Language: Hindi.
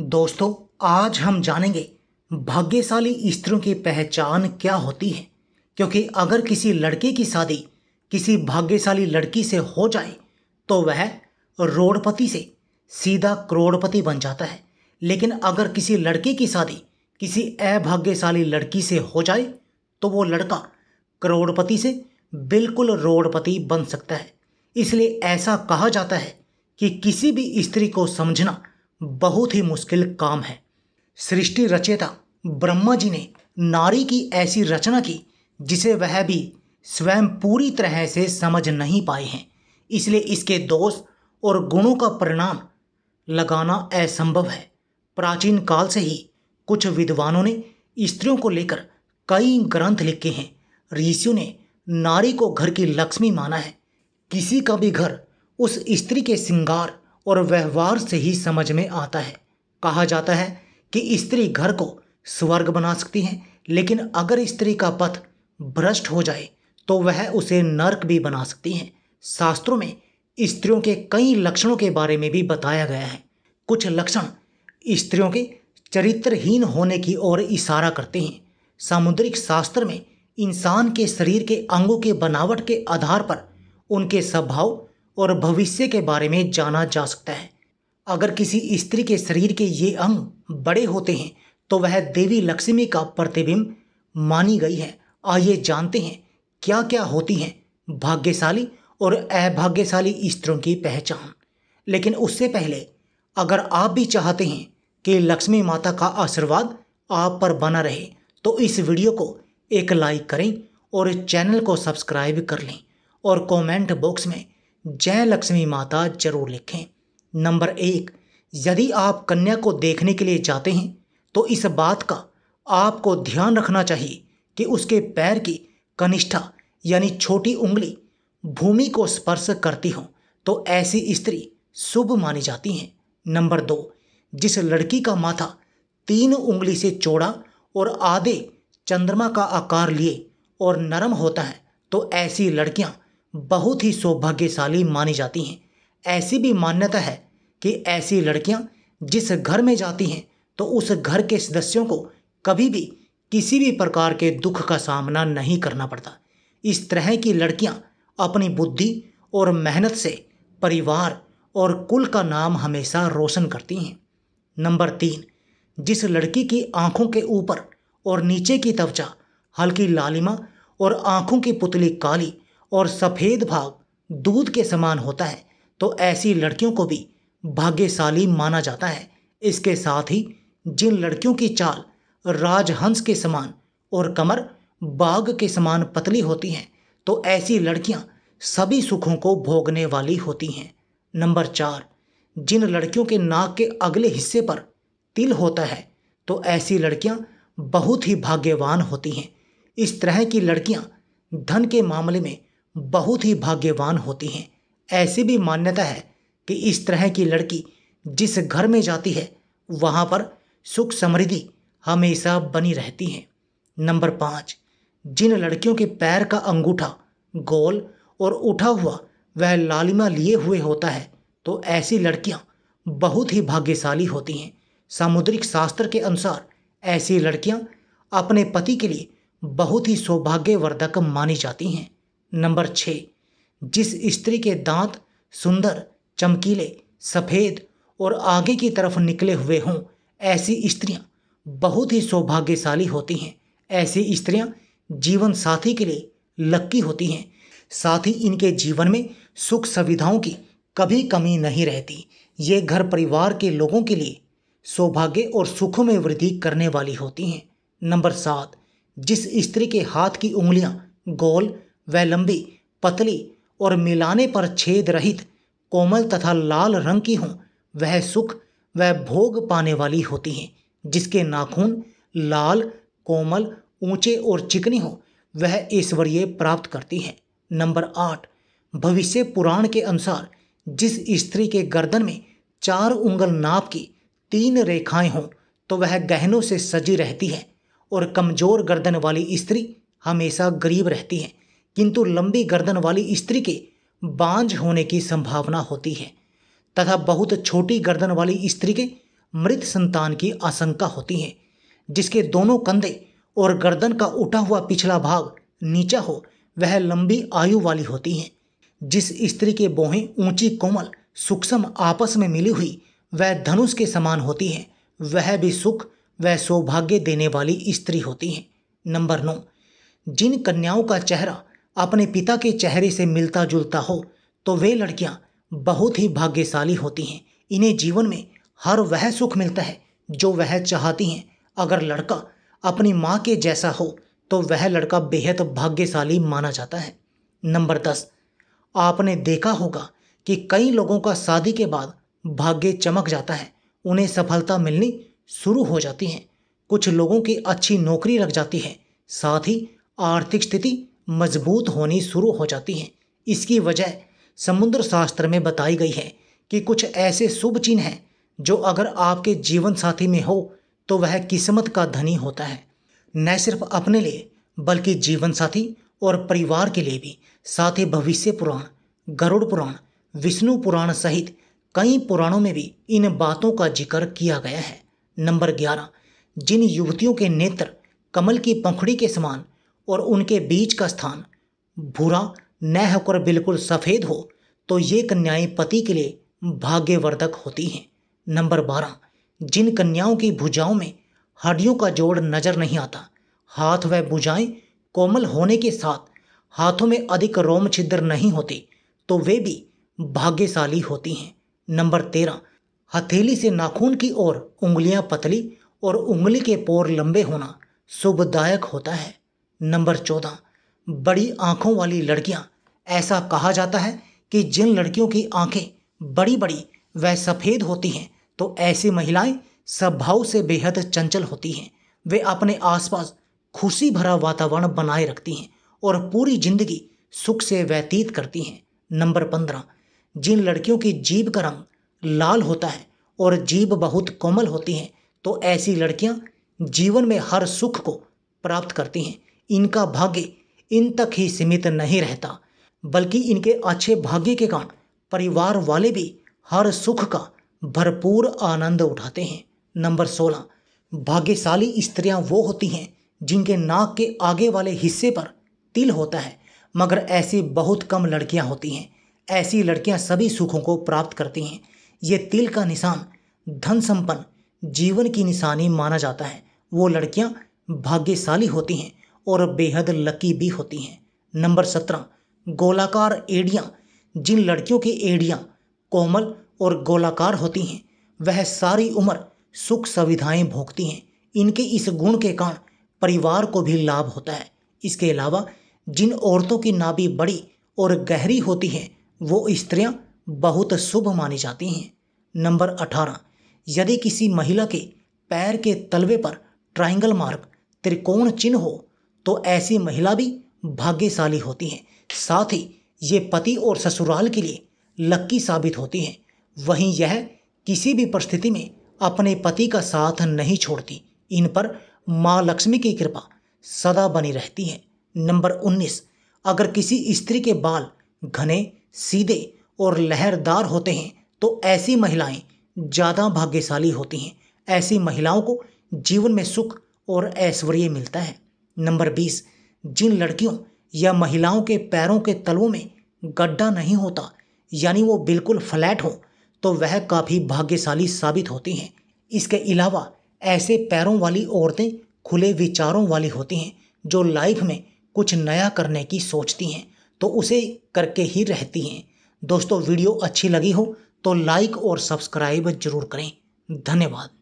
दोस्तों आज हम जानेंगे भाग्यशाली स्त्रियों की पहचान क्या होती है क्योंकि अगर किसी लड़के की शादी किसी भाग्यशाली लड़की से हो जाए तो वह रोडपति से सीधा करोड़पति बन जाता है लेकिन अगर किसी लड़के की शादी किसी अभाग्यशाली लड़की से हो जाए तो वो लड़का करोड़पति से बिल्कुल रोडपति बन सकता है इसलिए ऐसा कहा जाता है कि किसी भी स्त्री को समझना बहुत ही मुश्किल काम है सृष्टि रचेता ब्रह्मा जी ने नारी की ऐसी रचना की जिसे वह भी स्वयं पूरी तरह से समझ नहीं पाए हैं इसलिए इसके दोष और गुणों का परिणाम लगाना असंभव है प्राचीन काल से ही कुछ विद्वानों ने स्त्रियों को लेकर कई ग्रंथ लिखे हैं ऋषियों ने नारी को घर की लक्ष्मी माना है किसी का भी घर उस स्त्री के श्रृंगार और व्यवहार से ही समझ में आता है कहा जाता है कि स्त्री घर को स्वर्ग बना सकती है लेकिन अगर स्त्री का पथ भ्रष्ट हो जाए तो वह उसे नर्क भी बना सकती हैं शास्त्रों में स्त्रियों के कई लक्षणों के बारे में भी बताया गया है कुछ लक्षण स्त्रियों के चरित्रहीन होने की ओर इशारा करते हैं सामुद्रिक शास्त्र में इंसान के शरीर के अंगों के बनावट के आधार पर उनके स्वभाव और भविष्य के बारे में जाना जा सकता है अगर किसी स्त्री के शरीर के ये अंग बड़े होते हैं तो वह देवी लक्ष्मी का प्रतिबिंब मानी गई है आइए जानते हैं क्या क्या होती हैं भाग्यशाली और अभाग्यशाली स्त्रियों की पहचान लेकिन उससे पहले अगर आप भी चाहते हैं कि लक्ष्मी माता का आशीर्वाद आप पर बना रहे तो इस वीडियो को एक लाइक करें और चैनल को सब्सक्राइब कर लें और कमेंट बॉक्स में जय लक्ष्मी माता जरूर लिखें नंबर एक यदि आप कन्या को देखने के लिए जाते हैं तो इस बात का आपको ध्यान रखना चाहिए कि उसके पैर की कनिष्ठा यानी छोटी उंगली भूमि को स्पर्श करती हो तो ऐसी स्त्री शुभ मानी जाती हैं नंबर दो जिस लड़की का माथा तीन उंगली से चौड़ा और आधे चंद्रमा का आकार लिए और नरम होता है तो ऐसी लड़कियां बहुत ही सौभाग्यशाली मानी जाती हैं ऐसी भी मान्यता है कि ऐसी लड़कियां जिस घर में जाती हैं तो उस घर के सदस्यों को कभी भी किसी भी प्रकार के दुख का सामना नहीं करना पड़ता इस तरह की लड़कियां अपनी बुद्धि और मेहनत से परिवार और कुल का नाम हमेशा रोशन करती हैं नंबर तीन जिस लड़की की आंखों के ऊपर और नीचे की त्वचा हल्की लालिमा और आंखों की पुतली काली और सफ़ेद भाग दूध के समान होता है तो ऐसी लड़कियों को भी भाग्यशाली माना जाता है इसके साथ ही जिन लड़कियों की चाल राजहंस के समान और कमर बाघ के समान पतली होती हैं तो ऐसी लड़कियां सभी सुखों को भोगने वाली होती हैं नंबर चार जिन लड़कियों के नाक के अगले हिस्से पर तिल होता है तो ऐसी लड़कियां बहुत ही भाग्यवान होती हैं इस तरह की लड़कियां धन के मामले में बहुत ही भाग्यवान होती हैं ऐसी भी मान्यता है कि इस तरह की लड़की जिस घर में जाती है वहाँ पर सुख समृद्धि हमेशा बनी रहती हैं नंबर पाँच जिन लड़कियों के पैर का अंगूठा गोल और उठा हुआ वह लालिमा लिए हुए होता है तो ऐसी लड़कियाँ बहुत ही भाग्यशाली होती हैं सामुद्रिक शास्त्र के अनुसार ऐसी लड़कियाँ अपने पति के लिए बहुत ही सौभाग्यवर्धक मानी जाती हैं नंबर छः जिस स्त्री के दांत सुंदर चमकीले सफ़ेद और आगे की तरफ निकले हुए हों ऐसी स्त्रियाँ बहुत ही सौभाग्यशाली होती हैं ऐसी स्त्रियाँ जीवन साथी के लिए लक्की होती हैं साथ ही इनके जीवन में सुख सुविधाओं की कभी कमी नहीं रहती ये घर परिवार के लोगों के लिए सौभाग्य और सुखों में वृद्धि करने वाली होती हैं नंबर सात जिस स्त्री के हाथ की उंगलियां गोल वह लंबी पतली और मिलाने पर छेद रहित कोमल तथा लाल रंग की हों वह सुख वह भोग पाने वाली होती हैं जिसके नाखून लाल कोमल ऊंचे और चिकनी हो वह ईश्वरीय प्राप्त करती हैं नंबर आठ भविष्य पुराण के अनुसार जिस स्त्री के गर्दन में चार उंगल नाप की तीन रेखाएं हों तो वह गहनों से सजी रहती है और कमजोर गर्दन वाली स्त्री हमेशा गरीब रहती हैं किंतु लंबी गर्दन वाली स्त्री के बांझ होने की संभावना होती है तथा बहुत छोटी गर्दन वाली स्त्री के मृत संतान की आशंका होती है जिसके दोनों कंधे और गर्दन का उठा हुआ पिछला भाग नीचा हो वह लंबी आयु वाली होती है जिस स्त्री के बोहें ऊंची कोमल सूक्ष्म आपस में मिली हुई वह धनुष के समान होती है वह भी सुख व सौभाग्य देने वाली स्त्री होती है नंबर नौ जिन कन्याओं का चेहरा अपने पिता के चेहरे से मिलता जुलता हो तो वे लड़कियां बहुत ही भाग्यशाली होती हैं इन्हें जीवन में हर वह सुख मिलता है जो वह चाहती हैं अगर लड़का अपनी माँ के जैसा हो तो वह लड़का बेहद भाग्यशाली माना जाता है नंबर दस आपने देखा होगा कि कई लोगों का शादी के बाद भाग्य चमक जाता है उन्हें सफलता मिलनी शुरू हो जाती है कुछ लोगों की अच्छी नौकरी लग जाती है साथ ही आर्थिक स्थिति मजबूत होनी शुरू हो जाती हैं इसकी वजह समुद्र शास्त्र में बताई गई है कि कुछ ऐसे शुभ चिन्ह हैं जो अगर आपके जीवन साथी में हो तो वह किस्मत का धनी होता है न सिर्फ अपने लिए बल्कि जीवन साथी और परिवार के लिए भी साथ ही भविष्य पुराण गरुड़ पुराण विष्णु पुराण सहित कई पुराणों में भी इन बातों का जिक्र किया गया है नंबर ग्यारह जिन युवतियों के नेत्र कमल की पंखुड़ी के समान और उनके बीच का स्थान भूरा न होकर बिल्कुल सफ़ेद हो तो ये कन्याएं पति के लिए भाग्यवर्धक होती हैं नंबर बारह जिन कन्याओं की भुजाओं में हड्डियों का जोड़ नजर नहीं आता हाथ व भुजाएं कोमल होने के साथ हाथों में अधिक रोम छिद्र नहीं होते तो वे भी भाग्यशाली होती हैं नंबर तेरह हथेली से नाखून की ओर उंगलियां पतली और उंगली के पोर लंबे होना शुभदायक होता है नंबर चौदह बड़ी आँखों वाली लड़कियाँ ऐसा कहा जाता है कि जिन लड़कियों की आँखें बड़ी बड़ी व सफ़ेद होती हैं तो ऐसी महिलाएं स्वभाव से बेहद चंचल होती हैं वे अपने आसपास खुशी भरा वातावरण बनाए रखती हैं और पूरी जिंदगी सुख से व्यतीत करती हैं नंबर पंद्रह जिन लड़कियों की जीभ का रंग लाल होता है और जीभ बहुत कोमल होती हैं तो ऐसी लड़कियां जीवन में हर सुख को प्राप्त करती हैं इनका भाग्य इन तक ही सीमित नहीं रहता बल्कि इनके अच्छे भाग्य के कारण परिवार वाले भी हर सुख का भरपूर आनंद उठाते हैं नंबर सोलह भाग्यशाली स्त्रियां वो होती हैं जिनके नाक के आगे वाले हिस्से पर तिल होता है मगर ऐसी बहुत कम लड़कियां होती हैं ऐसी लड़कियां सभी सुखों को प्राप्त करती हैं ये तिल का निशान धन संपन्न जीवन की निशानी माना जाता है वो लड़कियां भाग्यशाली होती हैं और बेहद लकी भी होती हैं नंबर सत्रह गोलाकार एड़ियाँ जिन लड़कियों की एड़ियाँ कोमल और गोलाकार होती हैं वह सारी उम्र सुख सुविधाएं भोगती हैं इनके इस गुण के कारण परिवार को भी लाभ होता है इसके अलावा जिन औरतों की नाभि बड़ी और गहरी होती हैं वो स्त्रियां बहुत शुभ मानी जाती हैं नंबर अठारह यदि किसी महिला के पैर के तलवे पर ट्राइंगल मार्क त्रिकोण चिन्ह हो तो ऐसी महिला भी भाग्यशाली होती हैं साथ ही ये पति और ससुराल के लिए लक्की साबित होती हैं वहीं यह किसी भी परिस्थिति में अपने पति का साथ नहीं छोड़ती इन पर माँ लक्ष्मी की कृपा सदा बनी रहती है नंबर उन्नीस अगर किसी स्त्री के बाल घने सीधे और लहरदार होते हैं तो ऐसी महिलाएं ज़्यादा भाग्यशाली होती हैं ऐसी महिलाओं को जीवन में सुख और ऐश्वर्य मिलता है नंबर बीस जिन लड़कियों या महिलाओं के पैरों के तलवों में गड्ढा नहीं होता यानी वो बिल्कुल फ्लैट हो तो वह काफ़ी भाग्यशाली साबित होती हैं इसके अलावा ऐसे पैरों वाली औरतें खुले विचारों वाली होती हैं जो लाइफ में कुछ नया करने की सोचती हैं तो उसे करके ही रहती हैं दोस्तों वीडियो अच्छी लगी हो तो लाइक और सब्सक्राइब जरूर करें धन्यवाद